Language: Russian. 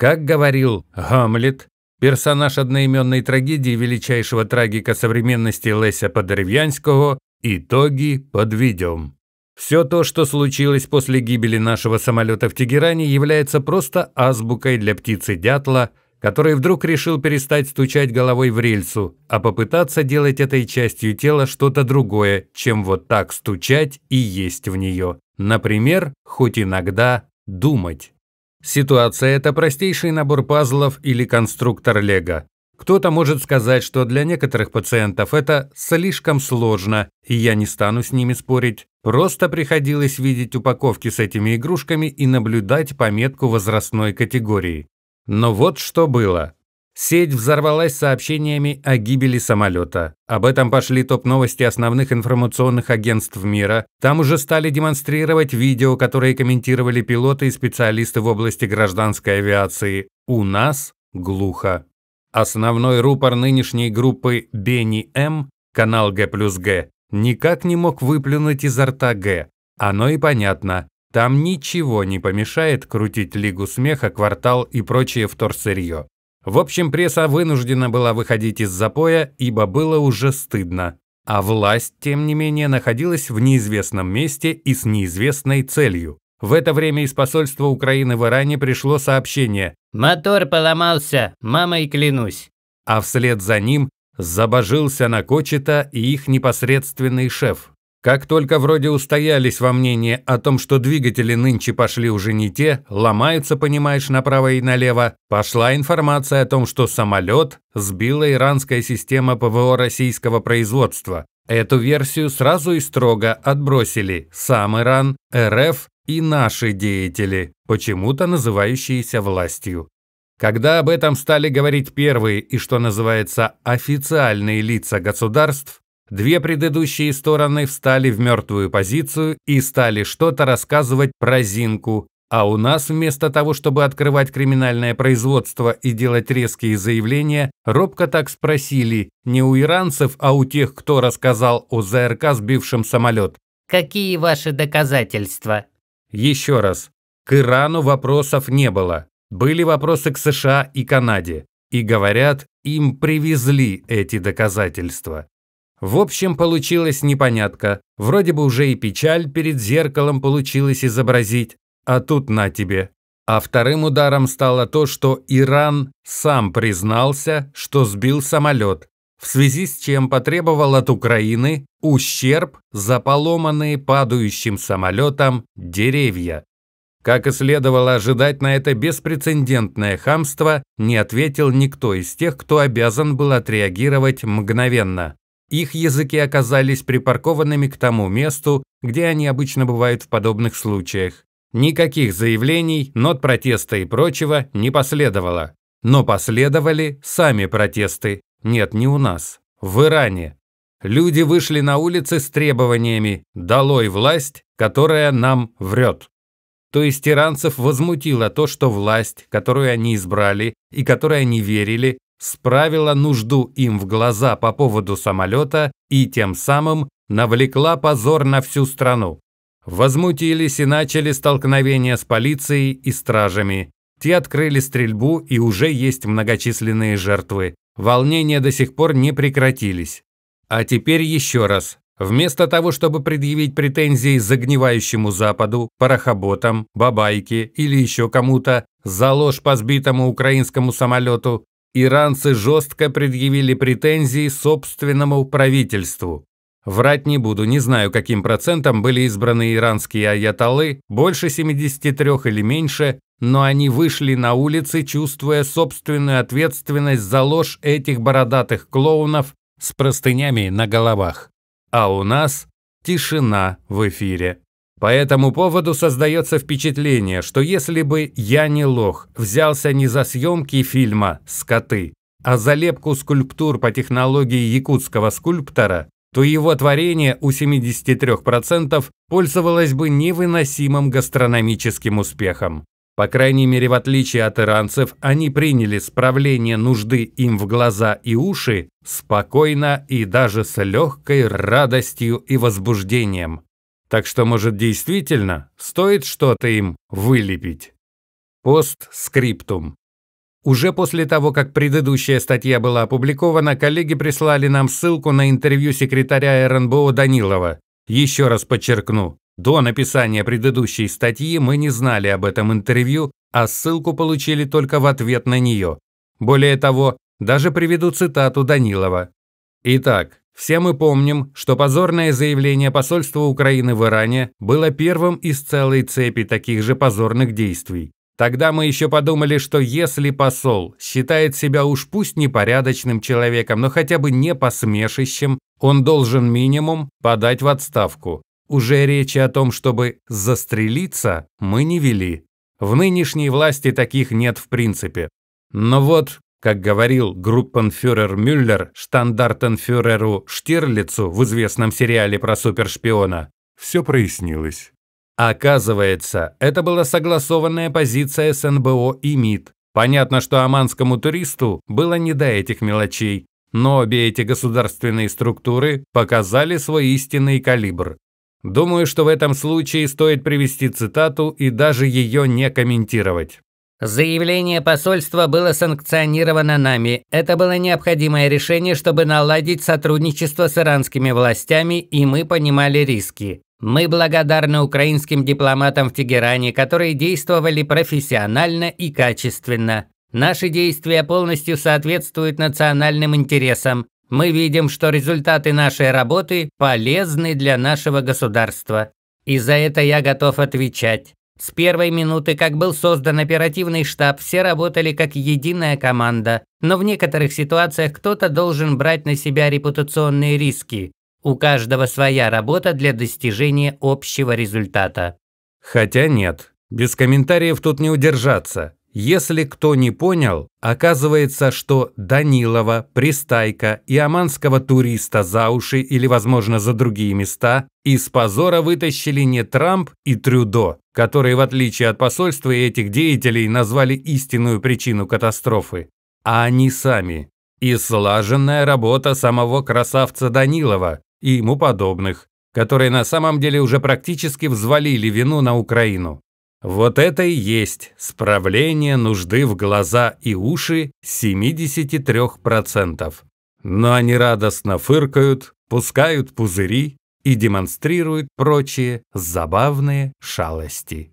Как говорил Гамлет, персонаж одноименной трагедии величайшего трагика современности Леся Подерев'янського, итоги подведем. Все то, что случилось после гибели нашего самолета в Тегеране, является просто азбукой для птицы дятла, который вдруг решил перестать стучать головой в рельсу, а попытаться делать этой частью тела что-то другое, чем вот так стучать и есть в нее. Например, хоть иногда думать. Ситуация – это простейший набор пазлов или конструктор лего. Кто-то может сказать, что для некоторых пациентов это слишком сложно, и я не стану с ними спорить. Просто приходилось видеть упаковки с этими игрушками и наблюдать пометку возрастной категории. Но вот что было. Сеть взорвалась сообщениями о гибели самолета. Об этом пошли топ-новости основных информационных агентств мира. Там уже стали демонстрировать видео, которые комментировали пилоты и специалисты в области гражданской авиации. У нас глухо. Основной рупор нынешней группы Бенни М, канал Г плюс Г, никак не мог выплюнуть изо рта Г. Оно и понятно. Там ничего не помешает крутить Лигу Смеха, Квартал и прочее вторсырье. В общем, пресса вынуждена была выходить из запоя, ибо было уже стыдно. А власть, тем не менее, находилась в неизвестном месте и с неизвестной целью. В это время из посольства Украины в Иране пришло сообщение «Мотор поломался, мамой клянусь». А вслед за ним забожился на Кочета и их непосредственный шеф, как только вроде устоялись во мнении о том, что двигатели нынче пошли уже не те, ломаются, понимаешь, направо и налево, пошла информация о том, что самолет сбила иранская система ПВО российского производства. Эту версию сразу и строго отбросили сам Иран, РФ и наши деятели, почему-то называющиеся властью. Когда об этом стали говорить первые и, что называется, официальные лица государств, Две предыдущие стороны встали в мертвую позицию и стали что-то рассказывать про Зинку, а у нас вместо того, чтобы открывать криминальное производство и делать резкие заявления, робко так спросили, не у иранцев, а у тех, кто рассказал о ЗРК сбившем самолет. «Какие ваши доказательства?» Еще раз. К Ирану вопросов не было. Были вопросы к США и Канаде. И говорят, им привезли эти доказательства. В общем, получилась непонятка. Вроде бы уже и печаль перед зеркалом получилось изобразить. А тут на тебе. А вторым ударом стало то, что Иран сам признался, что сбил самолет, в связи с чем потребовал от Украины ущерб за поломанные падающим самолетом деревья. Как и следовало ожидать на это беспрецедентное хамство, не ответил никто из тех, кто обязан был отреагировать мгновенно. Их языки оказались припаркованными к тому месту, где они обычно бывают в подобных случаях. Никаких заявлений, нот протеста и прочего не последовало. Но последовали сами протесты. Нет, не у нас. В Иране. Люди вышли на улицы с требованиями «Долой власть, которая нам врет». То есть иранцев возмутило то, что власть, которую они избрали и которой они верили, справила нужду им в глаза по поводу самолета и тем самым навлекла позор на всю страну. Возмутились и начали столкновения с полицией и стражами. Те открыли стрельбу и уже есть многочисленные жертвы. Волнения до сих пор не прекратились. А теперь еще раз. Вместо того, чтобы предъявить претензии загнивающему Западу, парохоботам, бабайке или еще кому-то за ложь по сбитому украинскому самолету, Иранцы жестко предъявили претензии собственному правительству. Врать не буду, не знаю, каким процентом были избраны иранские аятоллы, больше 73 или меньше, но они вышли на улицы, чувствуя собственную ответственность за ложь этих бородатых клоунов с простынями на головах. А у нас тишина в эфире. По этому поводу создается впечатление, что если бы «Я не лох» взялся не за съемки фильма «Скоты», а за лепку скульптур по технологии якутского скульптора, то его творение у 73% пользовалось бы невыносимым гастрономическим успехом. По крайней мере, в отличие от иранцев, они приняли справление нужды им в глаза и уши спокойно и даже с легкой радостью и возбуждением. Так что, может, действительно стоит что-то им вылепить. Постскриптум. Уже после того, как предыдущая статья была опубликована, коллеги прислали нам ссылку на интервью секретаря РНБО Данилова. Еще раз подчеркну, до написания предыдущей статьи мы не знали об этом интервью, а ссылку получили только в ответ на нее. Более того, даже приведу цитату Данилова. Итак, все мы помним, что позорное заявление посольства Украины в Иране было первым из целой цепи таких же позорных действий. Тогда мы еще подумали, что если посол считает себя уж пусть непорядочным человеком, но хотя бы не посмешищем, он должен минимум подать в отставку. Уже речи о том, чтобы застрелиться, мы не вели. В нынешней власти таких нет в принципе. Но вот как говорил группенфюрер Мюллер штандартенфюреру Штирлицу в известном сериале про супершпиона, все прояснилось. Оказывается, это была согласованная позиция СНБО и МИД. Понятно, что оманскому туристу было не до этих мелочей, но обе эти государственные структуры показали свой истинный калибр. Думаю, что в этом случае стоит привести цитату и даже ее не комментировать. Заявление посольства было санкционировано нами. Это было необходимое решение, чтобы наладить сотрудничество с иранскими властями, и мы понимали риски. Мы благодарны украинским дипломатам в Тегеране, которые действовали профессионально и качественно. Наши действия полностью соответствуют национальным интересам. Мы видим, что результаты нашей работы полезны для нашего государства. И за это я готов отвечать. С первой минуты, как был создан оперативный штаб, все работали как единая команда, но в некоторых ситуациях кто-то должен брать на себя репутационные риски. У каждого своя работа для достижения общего результата. Хотя нет, без комментариев тут не удержаться. Если кто не понял, оказывается, что Данилова, Пристайка и Аманского туриста за уши или, возможно, за другие места из позора вытащили не Трамп и Трюдо, которые, в отличие от посольства и этих деятелей, назвали истинную причину катастрофы, а они сами. И слаженная работа самого красавца Данилова и ему подобных, которые на самом деле уже практически взвалили вину на Украину. Вот это и есть справление нужды в глаза и уши 73%. Но они радостно фыркают, пускают пузыри и демонстрирует прочие забавные шалости.